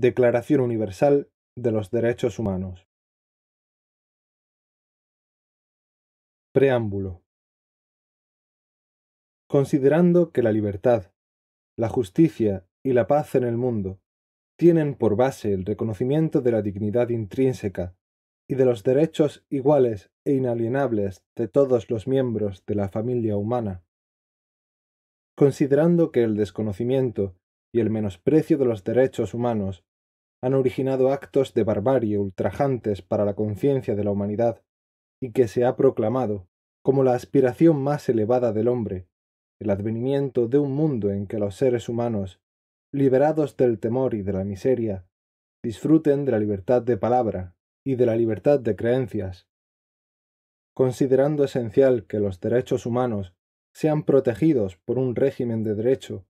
Declaración Universal de los Derechos Humanos. Preámbulo. Considerando que la libertad, la justicia y la paz en el mundo tienen por base el reconocimiento de la dignidad intrínseca y de los derechos iguales e inalienables de todos los miembros de la familia humana, considerando que el desconocimiento y el menosprecio de los derechos humanos han originado actos de barbarie ultrajantes para la conciencia de la humanidad y que se ha proclamado como la aspiración más elevada del hombre, el advenimiento de un mundo en que los seres humanos, liberados del temor y de la miseria, disfruten de la libertad de palabra y de la libertad de creencias, considerando esencial que los derechos humanos sean protegidos por un régimen de derecho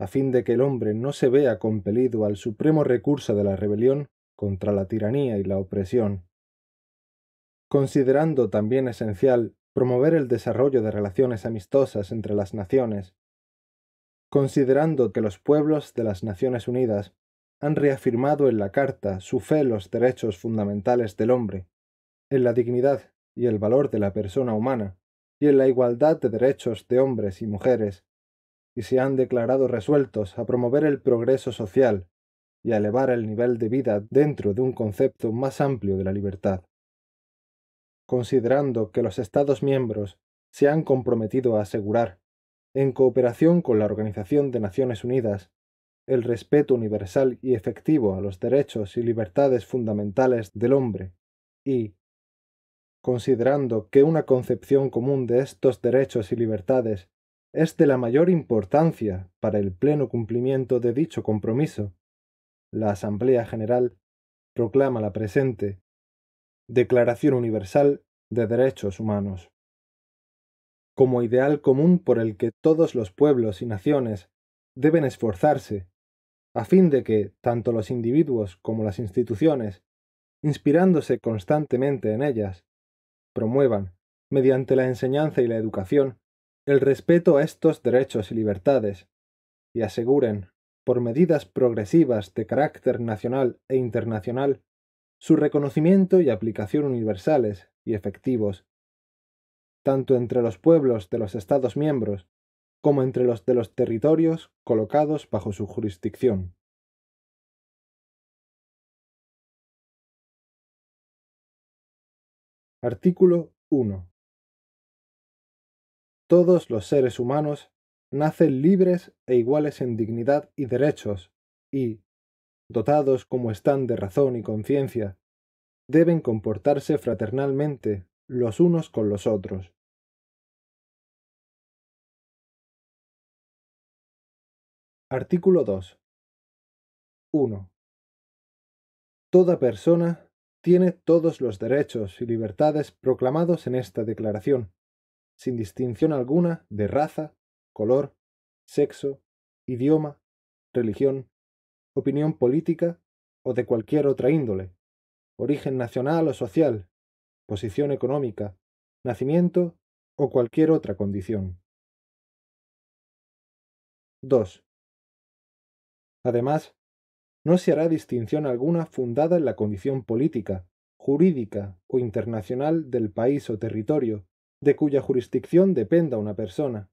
a fin de que el hombre no se vea compelido al supremo recurso de la rebelión contra la tiranía y la opresión. Considerando también esencial promover el desarrollo de relaciones amistosas entre las naciones, considerando que los pueblos de las Naciones Unidas han reafirmado en la Carta su fe en los derechos fundamentales del hombre, en la dignidad y el valor de la persona humana, y en la igualdad de derechos de hombres y mujeres, y se han declarado resueltos a promover el progreso social y a elevar el nivel de vida dentro de un concepto más amplio de la libertad. Considerando que los Estados miembros se han comprometido a asegurar, en cooperación con la Organización de Naciones Unidas, el respeto universal y efectivo a los derechos y libertades fundamentales del hombre y, considerando que una concepción común de estos derechos y libertades es de la mayor importancia para el pleno cumplimiento de dicho compromiso. La Asamblea General proclama la presente Declaración Universal de Derechos Humanos como ideal común por el que todos los pueblos y naciones deben esforzarse, a fin de que tanto los individuos como las instituciones, inspirándose constantemente en ellas, promuevan, mediante la enseñanza y la educación, el respeto a estos derechos y libertades, y aseguren, por medidas progresivas de carácter nacional e internacional, su reconocimiento y aplicación universales y efectivos, tanto entre los pueblos de los Estados miembros como entre los de los territorios colocados bajo su jurisdicción. Artículo 1 todos los seres humanos nacen libres e iguales en dignidad y derechos, y, dotados como están de razón y conciencia, deben comportarse fraternalmente los unos con los otros. Artículo 2. 1. Toda persona tiene todos los derechos y libertades proclamados en esta declaración, sin distinción alguna de raza, color, sexo, idioma, religión, opinión política o de cualquier otra índole, origen nacional o social, posición económica, nacimiento o cualquier otra condición. 2. Además, no se hará distinción alguna fundada en la condición política, jurídica o internacional del país o territorio, de cuya jurisdicción dependa una persona,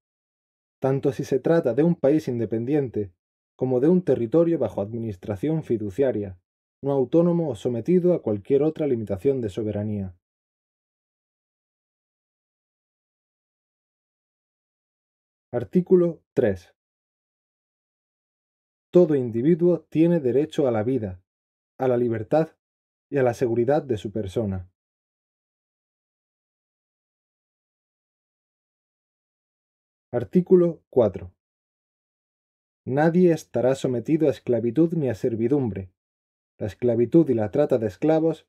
tanto si se trata de un país independiente como de un territorio bajo administración fiduciaria, no autónomo o sometido a cualquier otra limitación de soberanía. Artículo 3. Todo individuo tiene derecho a la vida, a la libertad y a la seguridad de su persona. Artículo 4. Nadie estará sometido a esclavitud ni a servidumbre. La esclavitud y la trata de esclavos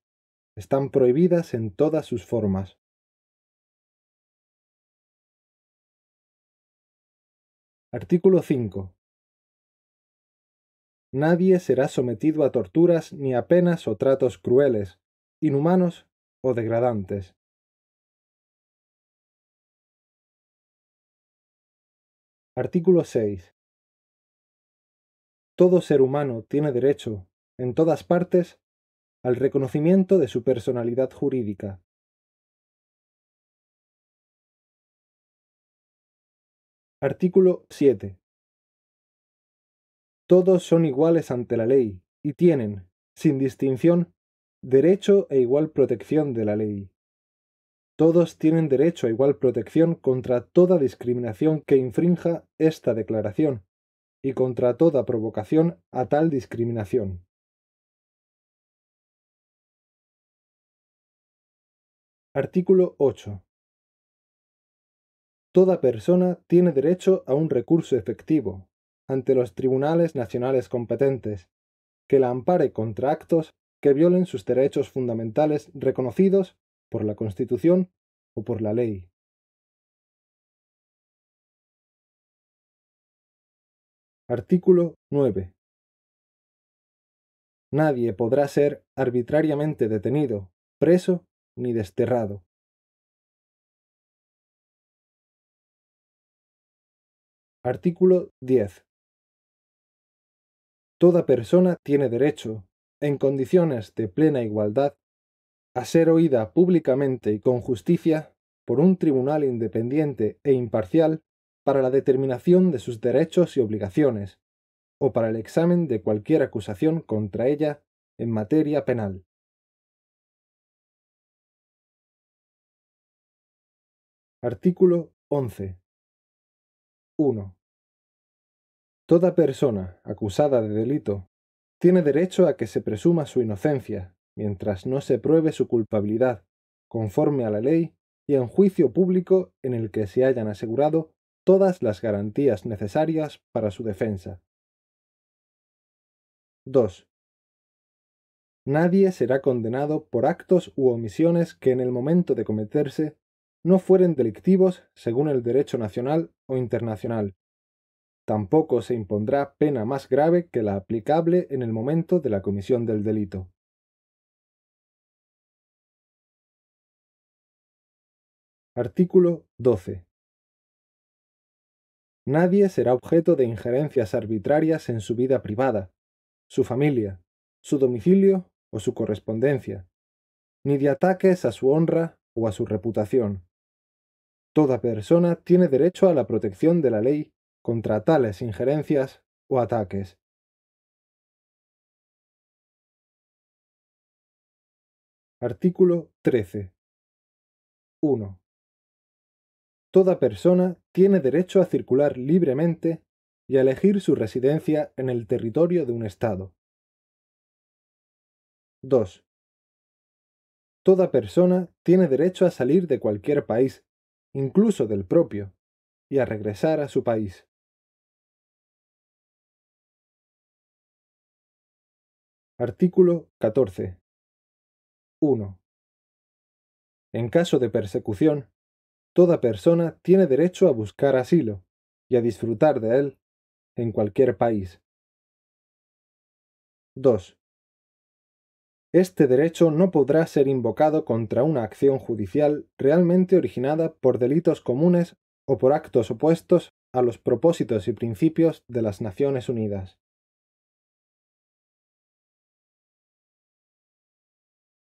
están prohibidas en todas sus formas. Artículo 5. Nadie será sometido a torturas ni a penas o tratos crueles, inhumanos o degradantes. Artículo 6. Todo ser humano tiene derecho, en todas partes, al reconocimiento de su personalidad jurídica. Artículo 7. Todos son iguales ante la ley y tienen, sin distinción, derecho e igual protección de la ley. Todos tienen derecho a igual protección contra toda discriminación que infrinja esta declaración y contra toda provocación a tal discriminación. Artículo 8. Toda persona tiene derecho a un recurso efectivo ante los tribunales nacionales competentes que la ampare contra actos que violen sus derechos fundamentales reconocidos por la Constitución o por la ley. Artículo 9. Nadie podrá ser arbitrariamente detenido, preso ni desterrado. Artículo 10. Toda persona tiene derecho, en condiciones de plena igualdad, a ser oída públicamente y con justicia por un tribunal independiente e imparcial para la determinación de sus derechos y obligaciones, o para el examen de cualquier acusación contra ella en materia penal. Artículo 11. 1. Toda persona acusada de delito tiene derecho a que se presuma su inocencia, mientras no se pruebe su culpabilidad, conforme a la ley y en juicio público en el que se hayan asegurado todas las garantías necesarias para su defensa. 2. Nadie será condenado por actos u omisiones que en el momento de cometerse no fueren delictivos según el derecho nacional o internacional. Tampoco se impondrá pena más grave que la aplicable en el momento de la comisión del delito. Artículo 12. Nadie será objeto de injerencias arbitrarias en su vida privada, su familia, su domicilio o su correspondencia, ni de ataques a su honra o a su reputación. Toda persona tiene derecho a la protección de la ley contra tales injerencias o ataques. Artículo 13. 1 toda persona tiene derecho a circular libremente y a elegir su residencia en el territorio de un Estado. 2. Toda persona tiene derecho a salir de cualquier país, incluso del propio, y a regresar a su país. Artículo 14. 1. En caso de persecución, toda persona tiene derecho a buscar asilo y a disfrutar de él en cualquier país. 2. Este derecho no podrá ser invocado contra una acción judicial realmente originada por delitos comunes o por actos opuestos a los propósitos y principios de las Naciones Unidas.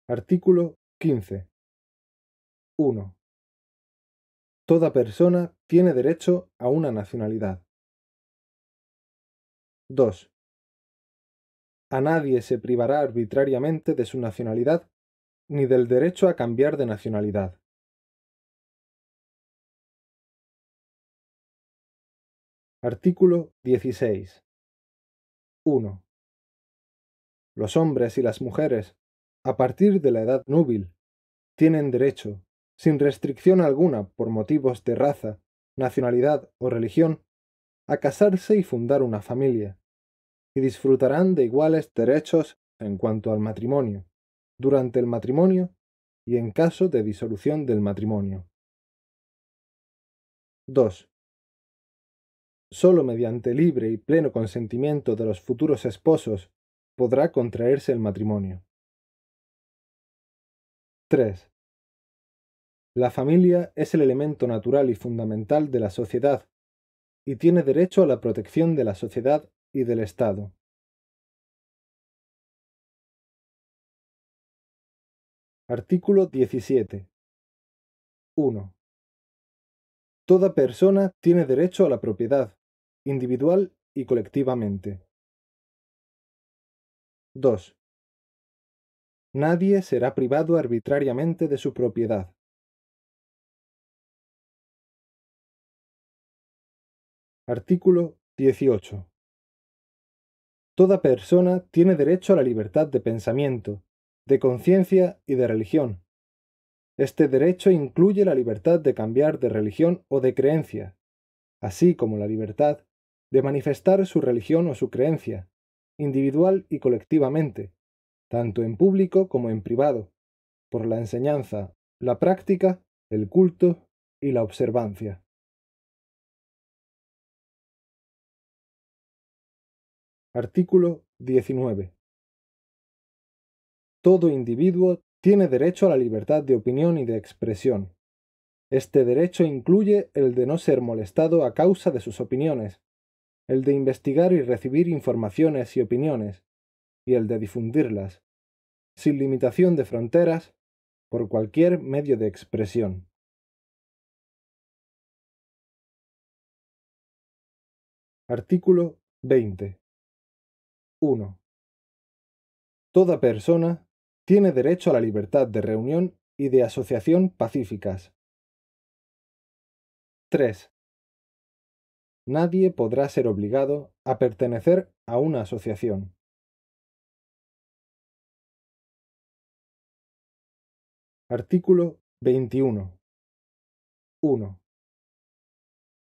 Artículo 15. 1. Toda persona tiene derecho a una nacionalidad. 2. A nadie se privará arbitrariamente de su nacionalidad ni del derecho a cambiar de nacionalidad. Artículo 16. 1. Los hombres y las mujeres, a partir de la edad núbil, tienen derecho, sin restricción alguna por motivos de raza, nacionalidad o religión, a casarse y fundar una familia, y disfrutarán de iguales derechos en cuanto al matrimonio, durante el matrimonio y en caso de disolución del matrimonio. 2. Solo mediante libre y pleno consentimiento de los futuros esposos podrá contraerse el matrimonio. 3. La familia es el elemento natural y fundamental de la sociedad y tiene derecho a la protección de la sociedad y del Estado. Artículo 17. 1. Toda persona tiene derecho a la propiedad, individual y colectivamente. 2. Nadie será privado arbitrariamente de su propiedad. Artículo 18. Toda persona tiene derecho a la libertad de pensamiento, de conciencia y de religión. Este derecho incluye la libertad de cambiar de religión o de creencia, así como la libertad de manifestar su religión o su creencia, individual y colectivamente, tanto en público como en privado, por la enseñanza, la práctica, el culto y la observancia. Artículo 19. Todo individuo tiene derecho a la libertad de opinión y de expresión. Este derecho incluye el de no ser molestado a causa de sus opiniones, el de investigar y recibir informaciones y opiniones, y el de difundirlas, sin limitación de fronteras, por cualquier medio de expresión. Artículo 20. 1. Toda persona tiene derecho a la libertad de reunión y de asociación pacíficas. 3. Nadie podrá ser obligado a pertenecer a una asociación. Artículo 21. 1.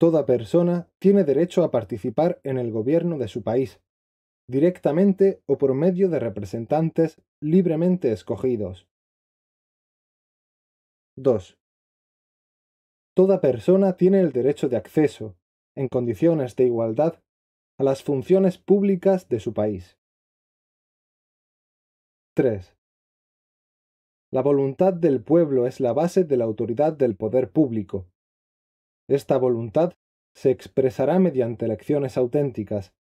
Toda persona tiene derecho a participar en el gobierno de su país, directamente o por medio de representantes libremente escogidos. 2. Toda persona tiene el derecho de acceso, en condiciones de igualdad, a las funciones públicas de su país. 3. La voluntad del pueblo es la base de la autoridad del poder público. Esta voluntad se expresará mediante elecciones auténticas,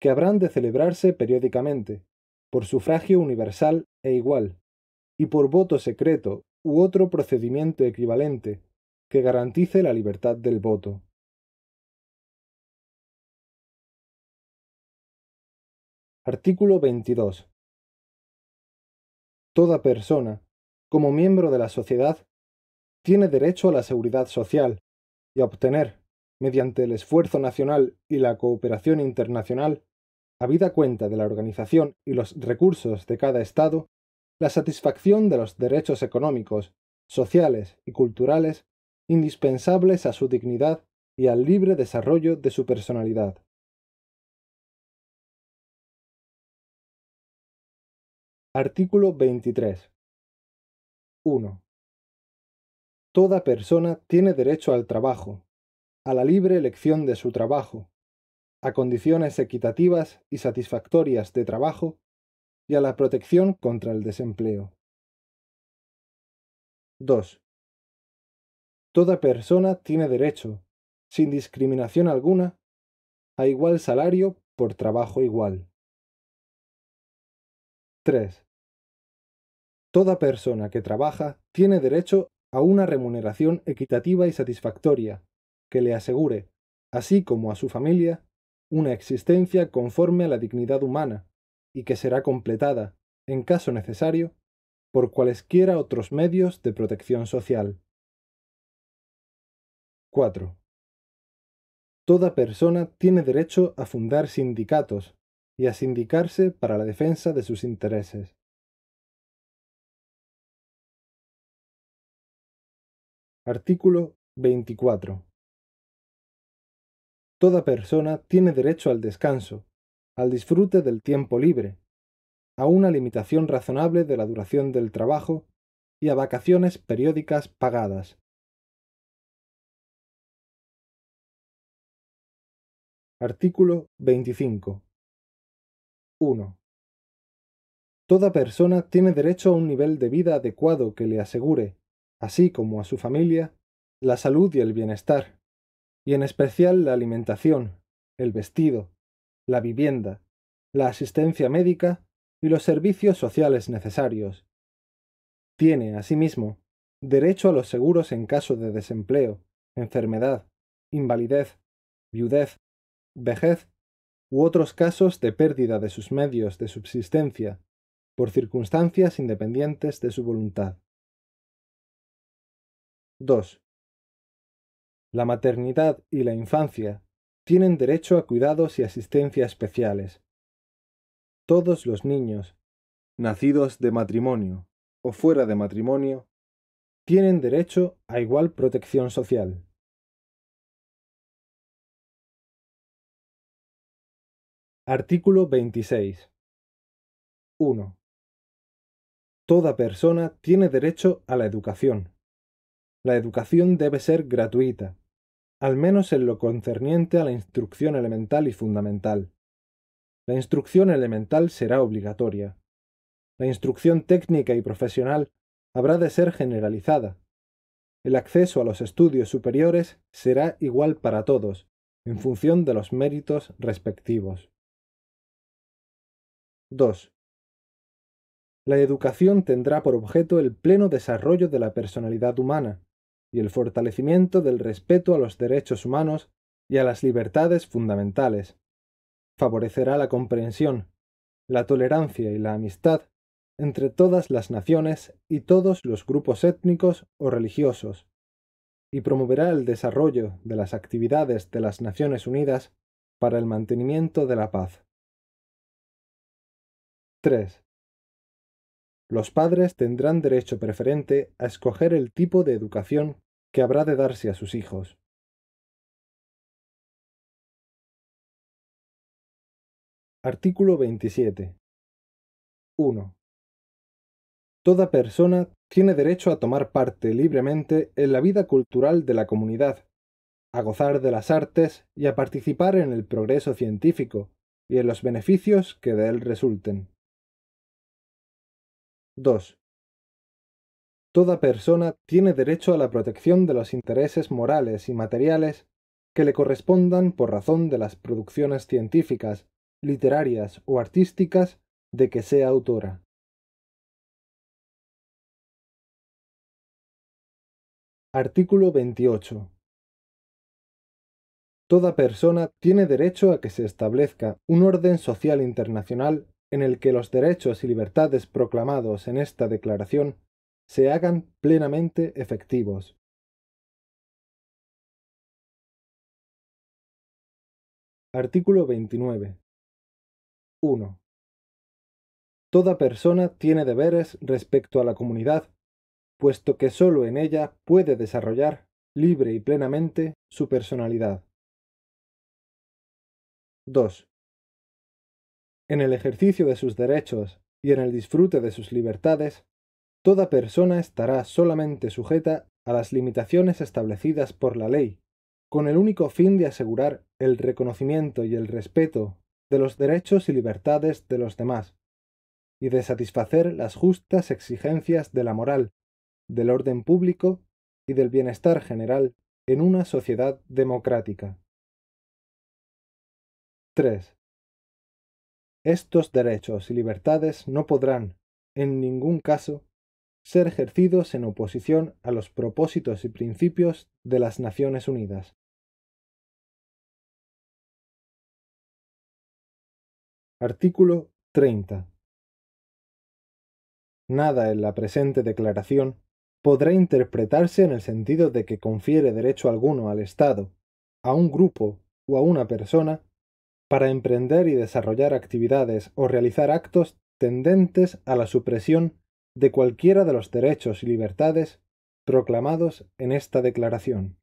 que habrán de celebrarse periódicamente, por sufragio universal e igual, y por voto secreto u otro procedimiento equivalente que garantice la libertad del voto. Artículo 22. Toda persona, como miembro de la sociedad, tiene derecho a la seguridad social y a obtener, mediante el esfuerzo nacional y la cooperación internacional, habida cuenta de la organización y los recursos de cada Estado, la satisfacción de los derechos económicos, sociales y culturales indispensables a su dignidad y al libre desarrollo de su personalidad. Artículo 23. 1. Toda persona tiene derecho al trabajo, a la libre elección de su trabajo, a condiciones equitativas y satisfactorias de trabajo y a la protección contra el desempleo. 2. Toda persona tiene derecho, sin discriminación alguna, a igual salario por trabajo igual. 3. Toda persona que trabaja tiene derecho a una remuneración equitativa y satisfactoria, que le asegure, así como a su familia, una existencia conforme a la dignidad humana, y que será completada, en caso necesario, por cualesquiera otros medios de protección social. 4. Toda persona tiene derecho a fundar sindicatos y a sindicarse para la defensa de sus intereses. Artículo 24. Toda persona tiene derecho al descanso, al disfrute del tiempo libre, a una limitación razonable de la duración del trabajo y a vacaciones periódicas pagadas. Artículo 25. 1. Toda persona tiene derecho a un nivel de vida adecuado que le asegure, así como a su familia, la salud y el bienestar, y en especial la alimentación, el vestido, la vivienda, la asistencia médica y los servicios sociales necesarios. Tiene, asimismo, derecho a los seguros en caso de desempleo, enfermedad, invalidez, viudez, vejez u otros casos de pérdida de sus medios de subsistencia por circunstancias independientes de su voluntad. 2 la maternidad y la infancia tienen derecho a cuidados y asistencia especiales. Todos los niños, nacidos de matrimonio o fuera de matrimonio, tienen derecho a igual protección social. Artículo 26. 1. Toda persona tiene derecho a la educación. La educación debe ser gratuita, al menos en lo concerniente a la instrucción elemental y fundamental. La instrucción elemental será obligatoria. La instrucción técnica y profesional habrá de ser generalizada. El acceso a los estudios superiores será igual para todos, en función de los méritos respectivos. 2. La educación tendrá por objeto el pleno desarrollo de la personalidad humana, y el fortalecimiento del respeto a los derechos humanos y a las libertades fundamentales. Favorecerá la comprensión, la tolerancia y la amistad entre todas las naciones y todos los grupos étnicos o religiosos, y promoverá el desarrollo de las actividades de las Naciones Unidas para el mantenimiento de la paz. 3 los padres tendrán derecho preferente a escoger el tipo de educación que habrá de darse a sus hijos. Artículo 27. 1. Toda persona tiene derecho a tomar parte libremente en la vida cultural de la comunidad, a gozar de las artes y a participar en el progreso científico y en los beneficios que de él resulten. 2. Toda persona tiene derecho a la protección de los intereses morales y materiales que le correspondan por razón de las producciones científicas, literarias o artísticas de que sea autora. Artículo 28. Toda persona tiene derecho a que se establezca un orden social internacional en el que los derechos y libertades proclamados en esta declaración se hagan plenamente efectivos. Artículo 29. 1. Toda persona tiene deberes respecto a la comunidad, puesto que sólo en ella puede desarrollar libre y plenamente su personalidad. 2 en el ejercicio de sus derechos y en el disfrute de sus libertades, toda persona estará solamente sujeta a las limitaciones establecidas por la ley, con el único fin de asegurar el reconocimiento y el respeto de los derechos y libertades de los demás, y de satisfacer las justas exigencias de la moral, del orden público y del bienestar general en una sociedad democrática. 3. Estos derechos y libertades no podrán, en ningún caso, ser ejercidos en oposición a los propósitos y principios de las Naciones Unidas. Artículo 30. Nada en la presente declaración podrá interpretarse en el sentido de que confiere derecho alguno al Estado, a un grupo o a una persona para emprender y desarrollar actividades o realizar actos tendentes a la supresión de cualquiera de los derechos y libertades proclamados en esta declaración.